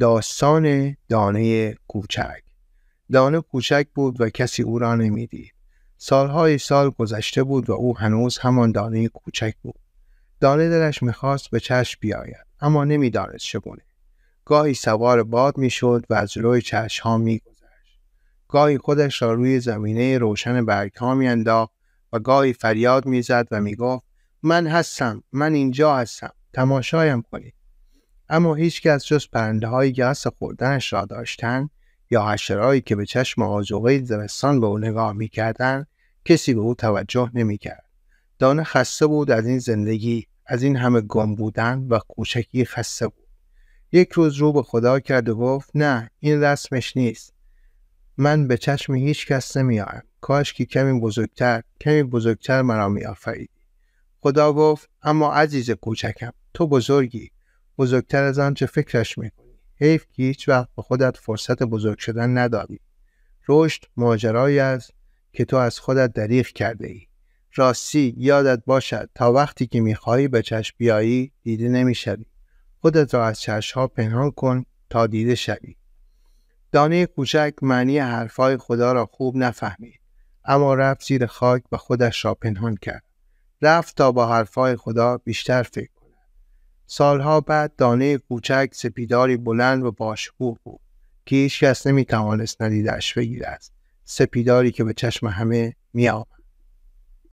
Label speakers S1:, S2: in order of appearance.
S1: داستان دانه کوچک دانه کوچک بود و کسی او را نمیدید سالهای سال گذشته بود و او هنوز همان دانه کوچک بود دانه دلش میخواست به چشم بیاید اما نمیدانست چگونه گاهی سوار باد میشد و از جلوی ها میگذشت گاهی خودش را روی زمینه روشن برگها میانداخت و گاهی فریاد میزد و میگفت من هستم من اینجا هستم تماشایم کنید اما کس جز پرنده هایی که خوردنش را داشتن یا حشرهایی که به چشم آجوقه زمستان به او نگاه میکردند کسی به او توجه نمیکرد دانه خسته بود از این زندگی از این همه گم بودن و کوچکی خسته بود یک روز رو به خدا کرد و گفت نه این رسمش نیست من به چشم هیچ کس نمیارم کاش که کمی بزرگتر کمی بزرگتر مرا میآفریدی خدا گفت اما عزیز کوچکم تو بزرگی بزرگتر از آنچه فکرش میکنی حیف که هیچ وقت به خودت فرصت بزرگ شدن نداری. رشد ماجرایی است که تو از خودت دریغ کرده ای راستی یادت باشد تا وقتی که میخواهی به چشم بیایی دیده نمیشوی خودت را از ها پنهان کن تا دیده شوی دانه کوچک معنی حرفهای خدا را خوب نفهمید اما رفت زیر خاک و خودش را پنهان کرد رفت تا با حرفهای خدا بیشتر فکر سالها بعد دانه کوچک سپیداری بلند و باشکوه بود که هیچکس کس نمی توانست ندیدش بگیرد سپیداری که به چشم همه می